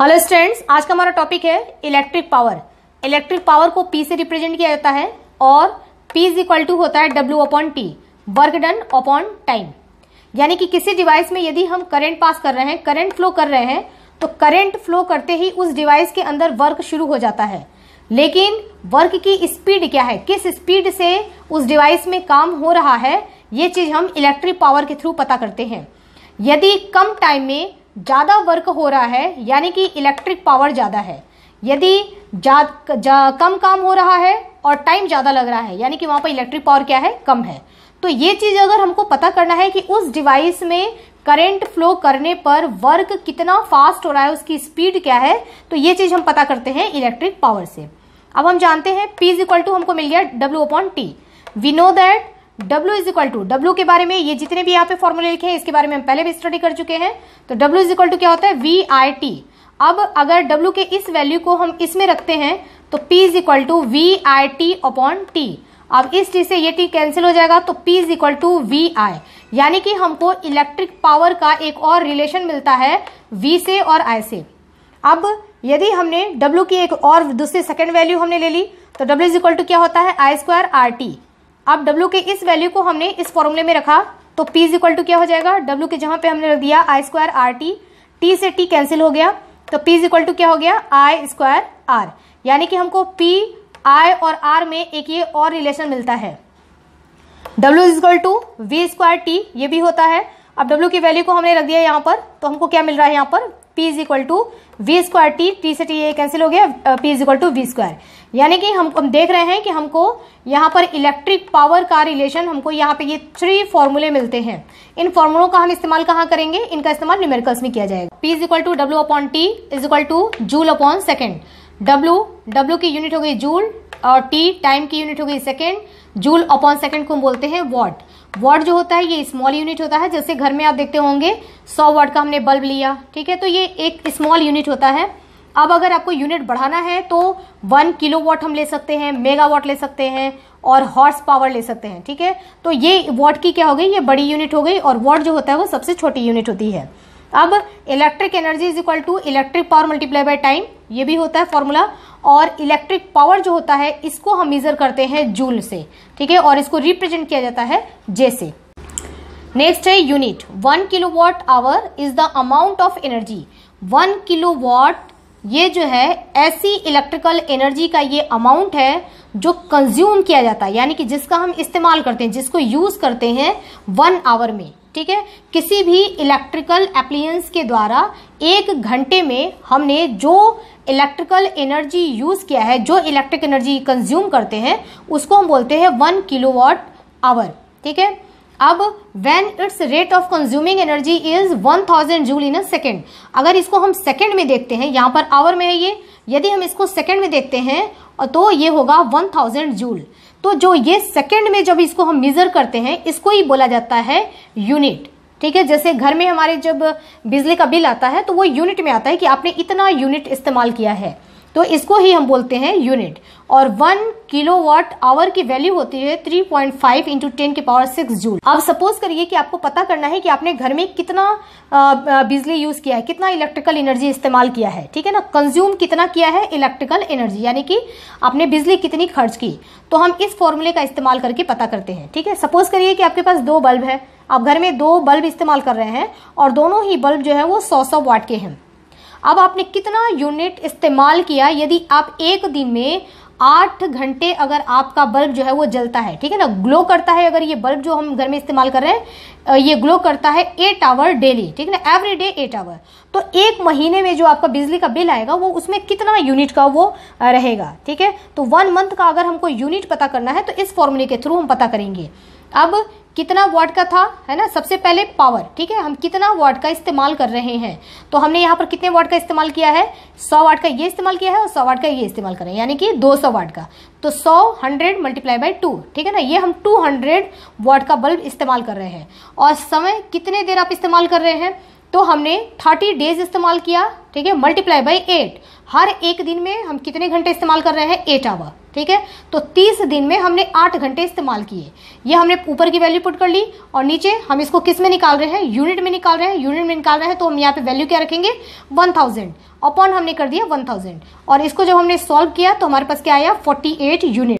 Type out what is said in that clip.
hello students आज का हमारा टॉपिक है इलेक्ट्रिक पावर इलेक्ट्रिक पावर को पी से रिप्रेजेंट किया जाता है और पी इज इक्वल टू होता है W upon T work done upon time यानी कि किसी डिवाइस में यदि हम करंट पास कर रहे हैं करंट फ्लो कर रहे हैं तो करंट फ्लो करते ही उस डिवाइस के अंदर वर्क शुरू हो जाता है लेकिन वर्क की स्पीड क्या है किस स्पीड से उस डिवाइस में काम हो रहा है ये चीज़ हम इलेक्ट्रिक पावर के थ्रू पता करते हैं यदि कम टाइम में ज़्यादा वर्क हो रहा है यानी कि इलेक्ट्रिक पावर ज़्यादा है यदि जा, जा, कम काम हो रहा है और टाइम ज़्यादा लग रहा है यानी कि वहाँ पर इलेक्ट्रिक पावर क्या है कम है तो ये चीज़ अगर हमको पता करना है कि उस डिवाइस में करंट फ्लो करने पर वर्क कितना फास्ट हो रहा है उसकी स्पीड क्या है तो ये चीज़ हम पता करते हैं इलेक्ट्रिक पावर से अब हम जानते हैं पी इज इक्वल टू हमको मिल गया W upon T we know that W is equal to W के बारे में ये जितने भी यहाँ पे फॉर्मूले लिखे हैं इसके बारे में हम पहले भी स्टडी कर चुके हैं तो W इज इक्वल टू क्या होता है वी आई टी अब अगर W के इस वैल्यू को हम इसमें रखते हैं तो P is equal to V I T upon T अब इस टी से ये टी कैंसिल हो जाएगा तो P is equal to V I यानी कि हमको इलेक्ट्रिक पावर का एक और रिलेशन मिलता है V से और I से अब यदि हमने W की एक और दूसरी सेकेंड वैल्यू हमने ले ली तो W इज इक्वल टू क्या होता है आई स्क्वायर आर टी अब W के इस वैल्यू को हमने इस फॉर्मूले में रखा तो P इज इक्वल टू क्या हो जाएगा W के जहाँ पे हमने रख दिया I square R T T से T कैंसिल हो गया तो P इज इक्वल टू क्या हो गया आई स्क्वायर आर यानी कि हमको P आई और आर में एक ये और रिलेशन मिलता है W is equal to V square T ये भी होता है अब W की वैल्यू को हमने रख दिया यहाँ पर तो हमको क्या मिल रहा है यहां पर P is equal to V square T T से टी ये कैंसिल हो गया P is equal to V square यानी कि हम हम देख रहे हैं कि हमको यहाँ पर इलेक्ट्रिक पावर का रिलेशन हमको यहाँ पे ये थ्री फॉर्मूले मिलते हैं इन फॉर्मूलों का हम इस्तेमाल कहाँ करेंगे इनका इस्तेमाल न्यूमेरिकल्स में किया जाएगा P is equal to W upon T is equal to joule upon second W W की यूनिट हो गई जूल और टी टाइम की यूनिट हो गई सेकेंड जूल अपॉन सेकेंड को हम बोलते हैं वॉट वॉट जो होता है ये स्मॉल यूनिट होता है जैसे घर में आप देखते होंगे सौ वॉट का हमने बल्ब लिया ठीक है तो ये एक स्मॉल यूनिट होता है अब अगर आपको यूनिट बढ़ाना है तो वन किलो वॉट हम ले सकते हैं मेगा वॉट ले सकते हैं और हॉर्स पावर ले सकते हैं ठीक है तो ये वॉट की क्या हो गई ये बड़ी यूनिट हो गई और वॉट जो होता है वो सबसे छोटी यूनिट होती है अब electric energy is equal to electric power multiply by time ये भी होता है फॉर्मूला और इलेक्ट्रिक पावर जो होता है इसको हम मेजर करते हैं जूल से ठीक है और इसको रिप्रेजेंट किया जाता है जे से नेक्स्ट है unit one kilowatt hour is the amount of energy one kilowatt ये जो है ऐसी इलेक्ट्रिकल एनर्जी का ये अमाउंट है जो कंज्यूम किया जाता है यानी कि जिसका हम इस्तेमाल करते हैं जिसको यूज़ करते हैं वन आवर में ठीक है किसी भी इलेक्ट्रिकल एप्लीयंस के द्वारा एक घंटे में हमने जो इलेक्ट्रिकल एनर्जी यूज़ किया है जो इलेक्ट्रिक एनर्जी कंज्यूम करते हैं उसको हम बोलते हैं वन किलो वॉट आवर ठीक है अब when its rate of consuming energy is one thousand joule in a second अगर इसको हम सेकेंड में देखते हैं यहाँ पर आवर में है ये यदि हम इसको सेकेंड में देखते हैं तो ये होगा वन थाउजेंड जूल तो जो ये सेकेंड में जब इसको हम मेज़र करते हैं इसको ही बोला जाता है यूनिट ठीक है जैसे घर में हमारे जब बिजली का बिल आता है तो वो यूनिट में आता है कि आपने इतना यूनिट इस्तेमाल किया है तो इसको ही हम बोलते हैं यूनिट और वन किलो वॉट आवर की वैल्यू होती है three point five into ten के पावर सिक्स जूल अब सपोज करिए कि आपको पता करना है कि आपने घर में कितना बिजली यूज किया है कितना इलेक्ट्रिकल एनर्जी इस्तेमाल किया है ठीक है ना कंज्यूम कितना किया है इलेक्ट्रिकल एनर्जी यानी कि आपने बिजली कितनी खर्च की तो हम इस फॉर्मूले का इस्तेमाल करके पता करते हैं ठीक है सपोज करिए कि आपके पास दो बल्ब है आप घर में दो बल्ब इस्तेमाल कर रहे हैं और दोनों ही बल्ब जो है वो सौ सौ वाट के हैं अब आपने कितना यूनिट इस्तेमाल किया यदि आप एक दिन में आठ घंटे अगर आपका बल्ब जो है वो जलता है ठीक है ना ग्लो करता है अगर ये बल्ब जो हम घर में इस्तेमाल कर रहे हैं ये ग्लो करता है एट आवर डेली ठीक है ना एवरी डे एट आवर तो एक महीने में जो आपका बिजली का बिल आएगा वो उसमें कितना यूनिट का वो रहेगा ठीक है तो वन मंथ का अगर हमको यूनिट पता करना है तो इस फॉर्मूले के थ्रू हम पता करेंगे अब कितना वाट का था है ना सबसे पहले पावर ठीक है हम कितना वाट का इस्तेमाल कर रहे हैं तो हमने यहाँ पर कितने वाट का इस्तेमाल किया है सौ वाट का ये इस्तेमाल किया है और सौ वाट का ये इस्तेमाल करें यानी कि दो सौ वाट का तो सौ हंड्रेड मल्टीप्लाई बाई टू ठीक है ना ये हम टू हंड्रेड वाट का बल्ब इस्तेमाल कर रहे हैं और समय कितने देर आप इस्तेमाल कर रहे हैं तो हमने 30 डेज इस्तेमाल किया ठीक है मल्टीप्लाई बाई एट हर एक दिन में हम कितने घंटे इस्तेमाल कर रहे हैं एट आवर ठीक है तो 30 दिन में हमने 8 घंटे इस्तेमाल किए ये हमने ऊपर की वैल्यू पुट कर ली और नीचे हम इसको किस में निकाल रहे हैं यूनिट में निकाल रहे हैं यूनिट में निकाल रहे हैं तो हम यहाँ पे वैल्यू क्या रखेंगे थाउजेंड अपॉन हमने कर दिया थाउजेंड और इसको जब हमने सॉल्व किया तो हमारे पास क्या आया एट यूनिट